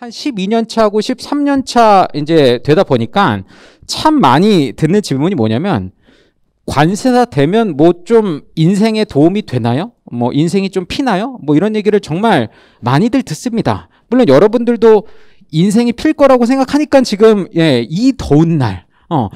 한 12년 차하고 13년 차 이제 되다 보니까 참 많이 듣는 질문이 뭐냐면 관세사 되면 뭐 좀 인생에 도움이 되나요? 뭐 인생이 좀 피나요? 뭐 이런 얘기를 정말 많이들 듣습니다. 물론 여러분들도 인생이 필 거라고 생각하니까 지금 예, 이 더운 날 어,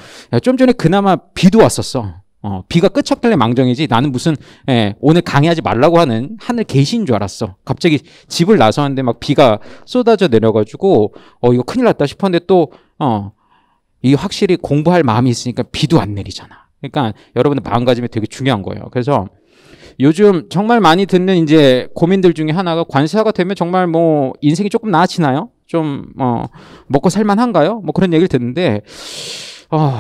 좀 전에 그나마 비도 왔었어. 어, 비가 끝쳤길래 망정이지 나는 무슨 에, 예, 오늘 강의하지 말라고 하는 하늘 계신 줄 알았어. 갑자기 집을 나서는데 막 비가 쏟아져 내려가지고 어 이거 큰일 났다 싶었는데 또 어이 확실히 공부할 마음이 있으니까 비도 안 내리잖아. 그러니까 여러분의 마음가짐이 되게 중요한 거예요. 그래서 요즘 정말 많이 듣는 이제 고민들 중에 하나가 관세가 되면 정말 뭐 인생이 조금 나아지나요? 좀어 먹고 살만한가요? 뭐 그런 얘기를 듣는데 어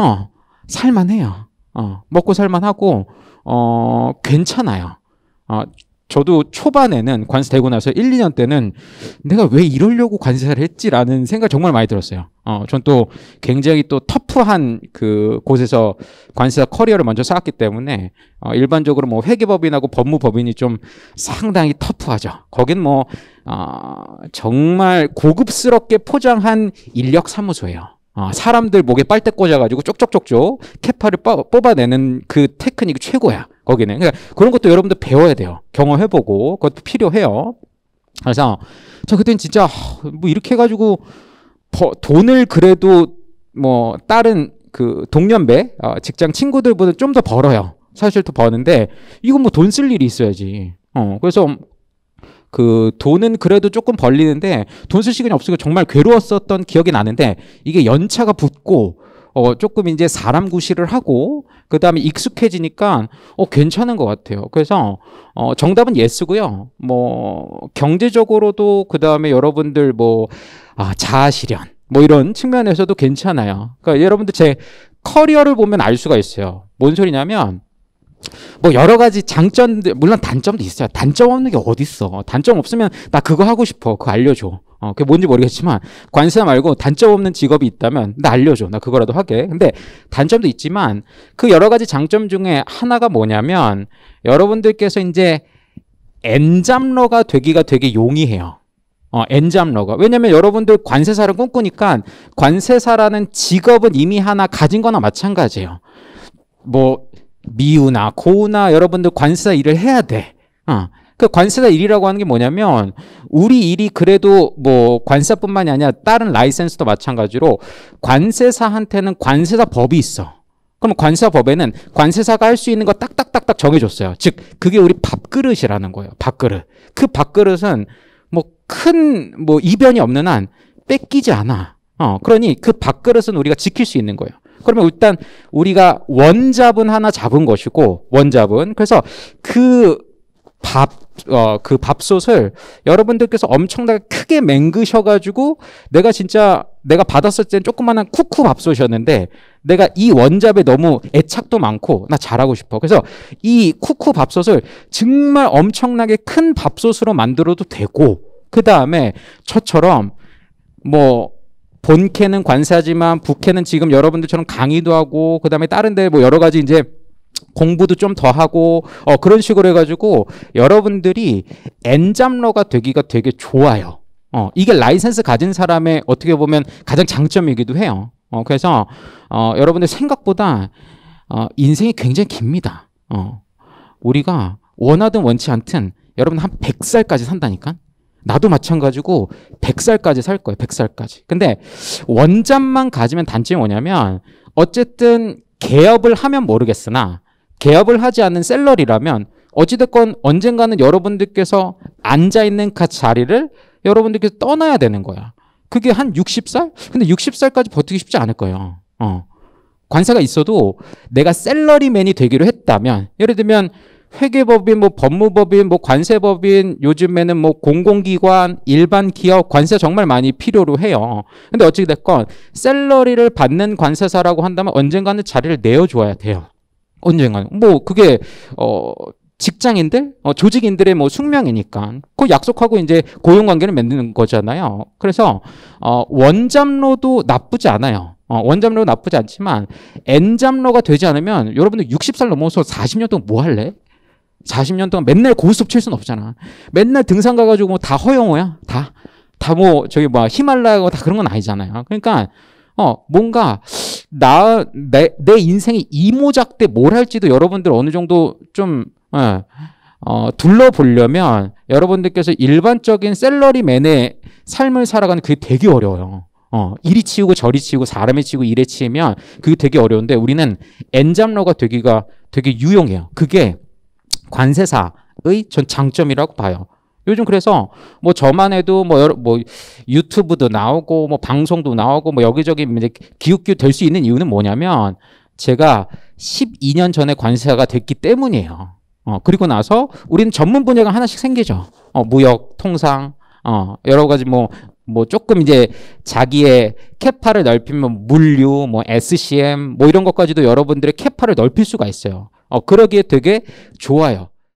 어, 살만해요. 어, 먹고 살만하고 어, 괜찮아요. 어, 저도 초반에는 관세 되고 나서 1, 2년 때는 내가 왜 이러려고 관세사를 했지라는 생각 정말 많이 들었어요. 어, 전 또 굉장히 또 터프한 그 곳에서 관세사 커리어를 먼저 쌓았기 때문에 어, 일반적으로 뭐 회계법인하고 법무법인이 좀 상당히 터프하죠. 거긴 뭐 어, 정말 고급스럽게 포장한 인력 사무소예요. 어, 사람들 목에 빨대 꽂아가지고 쪽쪽쪽쪽 캐파를 뽑아내는 그 테크닉이 최고야. 거기는. 그러니까 그런 것도 여러분들 배워야 돼요. 경험해보고 그것도 필요해요. 그래서 저그땐 진짜 뭐 이렇게 해가지고 버, 돈을 그래도 뭐 다른 그 동년배 어, 직장 친구들보다 좀 더 벌어요. 사실 더 버는데 이건 뭐 돈 쓸 일이 있어야지. 어 그래서 그 돈은 그래도 조금 벌리는데 돈 쓸 시간이 없으니까 정말 괴로웠었던 기억이 나는데 이게 연차가 붙고 어 조금 이제 사람 구실을 하고 그 다음에 익숙해지니까 어 괜찮은 것 같아요. 그래서 어 정답은 예스고요. 뭐 경제적으로도 그 다음에 여러분들 뭐 아 자아실현 뭐 이런 측면에서도 괜찮아요. 그러니까 여러분들 제 커리어를 보면 알 수가 있어요. 뭔 소리냐면 뭐 여러 가지 장점들 물론 단점도 있어요. 단점 없는 게 어디 있어? 어, 단점 없으면 나 그거 하고 싶어. 그거 알려줘. 어, 그게 뭔지 모르겠지만 관세 말고 단점 없는 직업이 있다면 나 알려줘. 나 그거라도 하게. 근데 단점도 있지만 그 여러 가지 장점 중에 하나가 뭐냐면 여러분들께서 이제 엔잡러가 되기가 되게 용이해요. 어, 엔잡러가. 왜냐면 여러분들 관세사를 꿈꾸니까 관세사라는 직업은 이미 하나 가진 거나 마찬가지예요. 뭐 미우나 고우나 여러분들 관세사 일을 해야 돼. 어. 그 관세사 일이라고 하는 게 뭐냐면 우리 일이 그래도 뭐 관세사뿐만이 아니라 다른 라이센스도 마찬가지로 관세사한테는 관세사 법이 있어. 그럼 관세사 법에는 관세사가 할 수 있는 거 딱딱딱딱 정해줬어요. 즉 그게 우리 밥그릇이라는 거예요. 밥그릇. 그 밥그릇은 뭐 큰 뭐 이변이 없는 한 뺏기지 않아. 어 그러니 그 밥그릇은 우리가 지킬 수 있는 거예요. 그러면 일단 우리가 원잡은 하나 잡은 것이고 원잡은 그래서 그 밥, 어, 그 밥솥을 여러분들께서 엄청나게 크게 맹그셔가지고 내가 진짜 내가 받았을 땐 조그만한 쿠쿠 밥솥이었는데 내가 이 원잡에 너무 애착도 많고 나 잘하고 싶어. 그래서 이 쿠쿠 밥솥을 정말 엄청나게 큰 밥솥으로 만들어도 되고 그 다음에 저처럼 뭐 본캐는 관사지만 부캐는 지금 여러분들처럼 강의도 하고 그다음에 다른 데 뭐 여러 가지 이제 공부도 좀 더 하고 어 그런 식으로 해 가지고 여러분들이 엔잡러가 되기가 되게 좋아요. 어 이게 라이센스 가진 사람의 어떻게 보면 가장 장점이기도 해요. 어 그래서 어 여러분들 생각보다 어 인생이 굉장히 깁니다. 어 우리가 원하든 원치 않든 여러분 한 100살까지 산다니까. 나도 마찬가지고 100살까지 살 거예요. 100살까지. 근데 원점만 가지면 단점이 뭐냐면 어쨌든 개업을 하면 모르겠으나 개업을 하지 않는 셀러리라면 어찌됐건 언젠가는 여러분들께서 앉아있는 그 자리를 여러분들께서 떠나야 되는 거야. 그게 한 60살? 근데 60살까지 버티기 쉽지 않을 거예요. 어. 관세가 있어도 내가 셀러리맨이 되기로 했다면 예를 들면 회계법인, 뭐 법무법인, 뭐 관세법인, 요즘에는 뭐 공공기관, 일반 기업 관세 정말 많이 필요로 해요. 근데 어찌 됐건 셀러리를 받는 관세사라고 한다면 언젠가는 자리를 내어줘야 돼요. 언젠가는 뭐 그게 어 직장인들, 어, 조직인들의 뭐 숙명이니까 그 약속하고 이제 고용 관계를 맺는 거잖아요. 그래서 어, 원잡로도 나쁘지 않아요. 어, 원잡로 나쁘지 않지만 엔잡로가 되지 않으면 여러분들 60살 넘어서 40년 동안 뭐 할래? 사십 년 동안 맨날 고스톱칠 수는 없잖아. 맨날 등산 가가지고 뭐다 허영호야. 다. 다 뭐 저기 뭐 히말라야고 다 그런 건 아니잖아요. 그러니까 어 뭔가 나 내 내인생이 이모작 때 뭘 할지도 여러분들 어느 정도 좀 어, 어, 둘러보려면 여러분들께서 일반적인 셀러리맨의 삶을 살아가는 그게 되게 어려워요. 어, 이리 치우고 저리 치우고 사람에 치우고 이래 치우면 그게 되게 어려운데 우리는 엔잡러가 되기가 되게 유용해요. 그게 관세사의 전 장점이라고 봐요. 요즘 그래서 뭐 저만 해도 뭐, 여러, 뭐 유튜브도 나오고 뭐 방송도 나오고 뭐 여기저기 뭐 기웃기웃 될 수 있는 이유는 뭐냐면 제가 12년 전에 관세사가 됐기 때문이에요. 어, 그리고 나서 우리는 전문 분야가 하나씩 생기죠. 어, 무역, 통상, 어, 여러 가지 뭐, 뭐 조금 이제 자기의 캐파를 넓히면 물류, 뭐 SCM, 뭐 이런 것까지도 여러분들의 캐파를 넓힐 수가 있어요. 어, 그러기에 되게 좋아요.